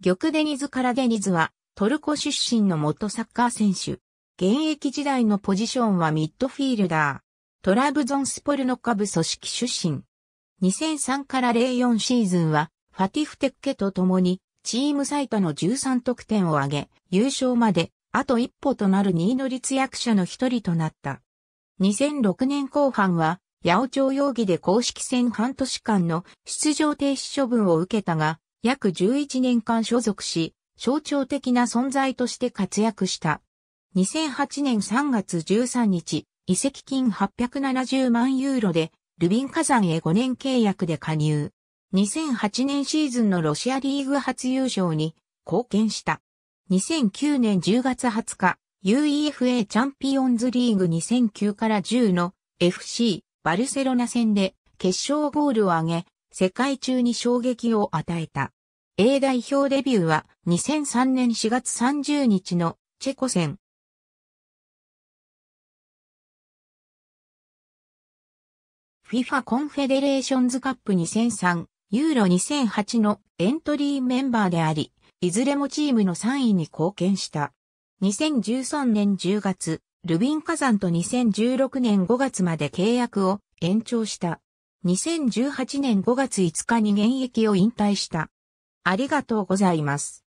玉デニズ・カラデニズは、トルコ出身の元サッカー選手。現役時代のポジションはミッドフィールダー。トラブゾンスポルの下部組織出身。2003から04シーズンは、ファティフテッケと共に、チーム最多の13得点を挙げ、優勝まで、あと一歩となる2位の立役者の一人となった。2006年後半は、八王朝容疑で公式戦半年間の出場停止処分を受けたが、約11年間所属し、象徴的な存在として活躍した。2008年3月13日、遺跡金870万ユーロで、ルビン火山へ5年契約で加入。2008年シーズンのロシアリーグ初優勝に貢献した。2009年10月20日、UEFA チャンピオンズリーグ2009から10の FC バルセロナ戦で決勝ゴールを挙げ、世界中に衝撃を与えた。A 代表デビューは2003年4月30日のチェコ戦。FIFA コンフェデレーションズカップ2003ユーロ2008のエントリーメンバーであり、いずれもチームの3位に貢献した。2013年10月、ルビン火山と2016年5月まで契約を延長した。2018年5月5日に現役を引退した。ありがとうございます。